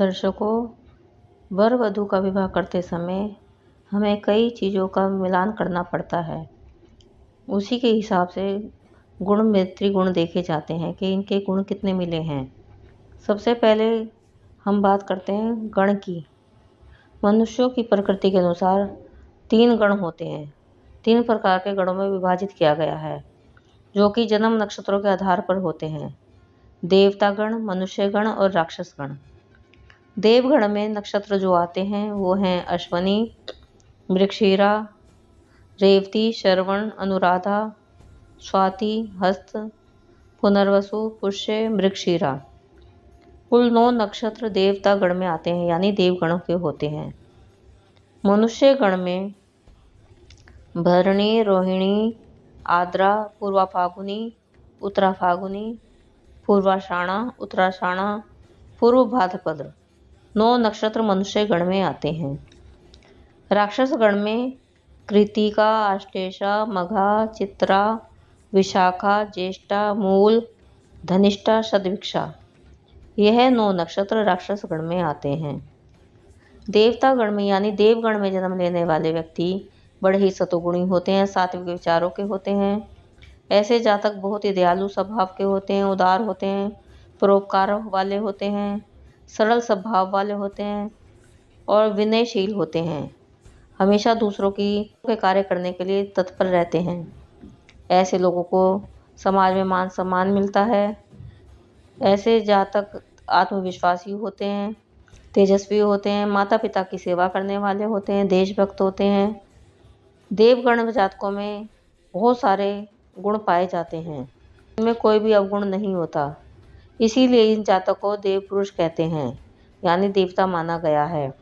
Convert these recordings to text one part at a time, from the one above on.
दर्शकों वर वधु का विवाह करते समय हमें कई चीज़ों का मिलान करना पड़ता है उसी के हिसाब से गुण मैत्री गुण देखे जाते हैं कि इनके गुण कितने मिले हैं सबसे पहले हम बात करते हैं गण की मनुष्यों की प्रकृति के अनुसार तीन गण होते हैं तीन प्रकार के गणों में विभाजित किया गया है जो कि जन्म नक्षत्रों के आधार पर होते हैं देवतागण मनुष्यगण और राक्षसगण देवगण में नक्षत्र जो आते हैं वो हैं अश्वनी मृगशीरा रेवती श्रवण अनुराधा स्वाति हस्त पुनर्वसु पुष्य मृगशीरा कुल नौ नक्षत्र देवतागण में आते हैं यानी देवगणों के होते हैं मनुष्य गण में भरणी रोहिणी आद्रा पूर्वा फागुनी उत्तरा फागुनी पूर्वाषाणा उत्तराषाणा पूर्व भाद्रपद नौ नक्षत्र मनुष्य गण में आते हैं राक्षस गण में कृतिका आष्टेषा मघा चित्रा विशाखा ज्येष्ठा मूल धनिष्ठा सदभिक्षा यह नौ नक्षत्र राक्षस गण में आते हैं देवता गण में यानी देवगण में जन्म लेने वाले व्यक्ति बड़े ही सतोगुणी होते हैं सात्विक विचारों के होते हैं ऐसे जातक बहुत ही दयालु स्वभाव के होते हैं उदार होते हैं परोपकार वाले होते हैं सरल स्वभाव वाले होते हैं और विनयशील होते हैं हमेशा दूसरों की के कार्य करने के लिए तत्पर रहते हैं ऐसे लोगों को समाज में मान सम्मान मिलता है ऐसे जातक आत्मविश्वासी होते हैं तेजस्वी होते हैं माता पिता की सेवा करने वाले होते हैं देशभक्त होते हैं देवगण जातकों में बहुत सारे गुण पाए जाते हैं इनमें कोई भी अवगुण नहीं होता इसीलिए इन जातक को देव पुरुष कहते हैं यानी देवता माना गया है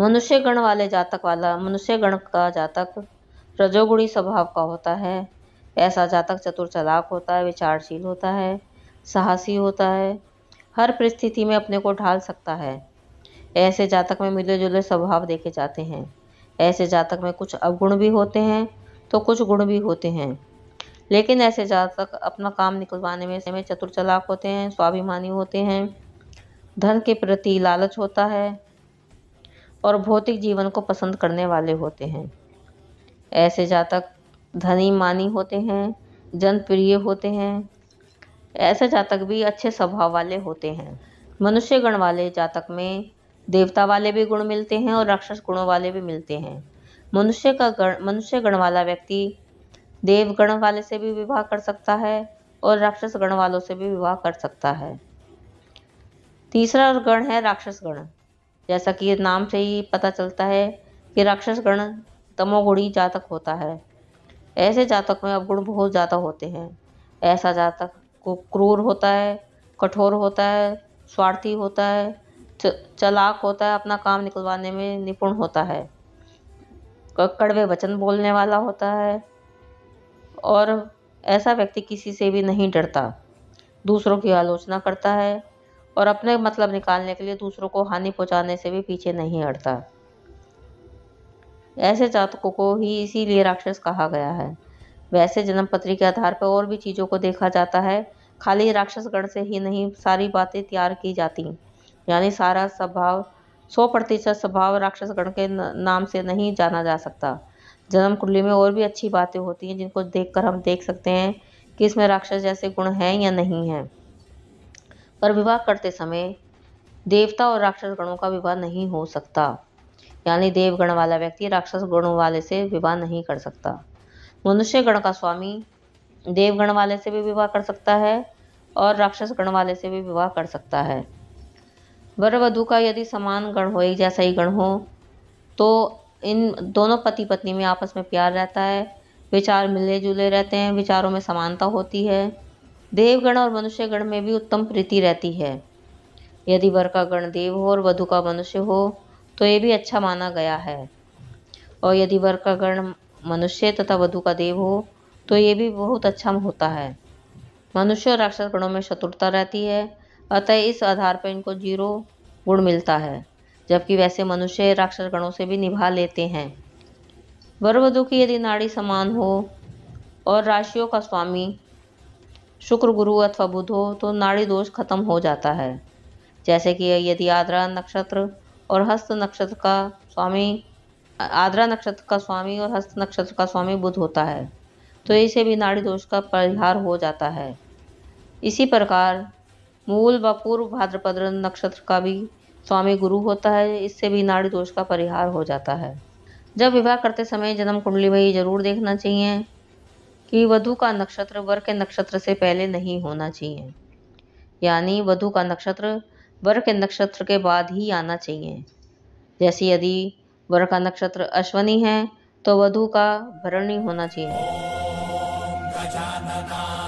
मनुष्य गण वाले जातक वाला मनुष्य गण का जातक रजोगुणी स्वभाव का होता है ऐसा जातक चतुर चलाक होता है विचारशील होता है साहसी होता है हर परिस्थिति में अपने को ढाल सकता है ऐसे जातक में मिले जुले स्वभाव देखे जाते हैं ऐसे जातक में कुछ अवगुण भी होते हैं तो कुछ गुण भी होते हैं लेकिन ऐसे जातक अपना काम निकलवाने में समय चतुर चलाक होते हैं स्वाभिमानी होते हैं धन के प्रति लालच होता है और भौतिक जीवन को पसंद करने वाले होते हैं ऐसे जातक धनी मानी होते हैं जनप्रिय होते हैं ऐसे जातक भी अच्छे स्वभाव वाले होते हैं मनुष्य गण वाले जातक में देवता वाले भी गुण मिलते हैं और राक्षस गुणों वाले भी मिलते हैं मनुष्य का गण मनुष्य गण वाला व्यक्ति देवगण वाले से भी विवाह कर सकता है और राक्षस गण वालों से भी विवाह कर सकता है तीसरा गण है राक्षस गण जैसा कि नाम से ही पता चलता है कि राक्षस गण तमोगुणी जातक होता है ऐसे जातक में अवगुण बहुत ज़्यादा होते हैं ऐसा जातक को क्रूर होता है कठोर होता है स्वार्थी होता है च, चलाक होता है अपना काम निकलवाने में निपुण होता है कड़वे वचन बोलने वाला होता है और ऐसा व्यक्ति किसी से भी नहीं डरता दूसरों की आलोचना करता है और अपने मतलब निकालने के लिए दूसरों को हानि पहुंचाने से भी पीछे नहीं हटता ऐसे जातकों को ही इसीलिए राक्षस कहा गया है वैसे जन्म पत्री के आधार पर और भी चीज़ों को देखा जाता है खाली राक्षसगण से ही नहीं सारी बातें तैयार की जाती यानी सारा स्वभाव सौ प्रतिशत स्वभाव राक्षसगण के नाम से नहीं जाना जा सकता जन्म कुंडली में और भी अच्छी बातें होती हैं जिनको देखकर हम देख सकते हैं कि इसमें राक्षस जैसे गुण हैं या नहीं हैं पर विवाह करते समय देवता और राक्षस गणों का विवाह नहीं हो सकता यानी देवगण वाला व्यक्ति राक्षस गुणों वाले से विवाह नहीं कर सकता मनुष्य गण का स्वामी देवगण वाले से भी विवाह कर सकता है और राक्षस गण वाले से भी विवाह कर सकता है वर वधु का यदि समान गण हो एक जैसा ही गण हो तो इन दोनों पति पत्नी में आपस में प्यार रहता है विचार मिले जुले रहते हैं विचारों में समानता होती है देवगण और मनुष्यगण में भी उत्तम प्रीति रहती है यदि वर का गण देव हो और वधु का मनुष्य हो तो ये भी अच्छा माना गया है और यदि वर का गण मनुष्य तथा वधु का देव हो तो ये भी बहुत अच्छा होता है मनुष्य और राक्षस गणों में शत्रुता रहती है अतः इस आधार पर इनको जीरो गुण मिलता है जबकि वैसे मनुष्य राक्षस गणों से भी निभा लेते हैं वरवधु की यदि नाड़ी समान हो और राशियों का स्वामी शुक्र गुरु अथवा बुध हो तो नाड़ी दोष खत्म हो जाता है जैसे कि यदि आद्रा नक्षत्र और हस्त नक्षत्र का स्वामी आद्रा नक्षत्र का स्वामी और हस्त नक्षत्र का स्वामी बुध होता है तो इसे भी नाड़ी दोष का परिहार हो जाता है इसी प्रकार मूल व पूर्व भाद्रपद नक्षत्र का भी स्वामी गुरु होता है इससे भी नाड़ी दोष का परिहार हो जाता है जब विवाह करते समय जन्म कुंडली में ये जरूर देखना चाहिए कि वधु का नक्षत्र वर के नक्षत्र से पहले नहीं होना चाहिए यानी वधु का नक्षत्र वर के नक्षत्र के बाद ही आना चाहिए जैसे यदि वर का नक्षत्र अश्वनी है तो वधु का भरणी होना चाहिए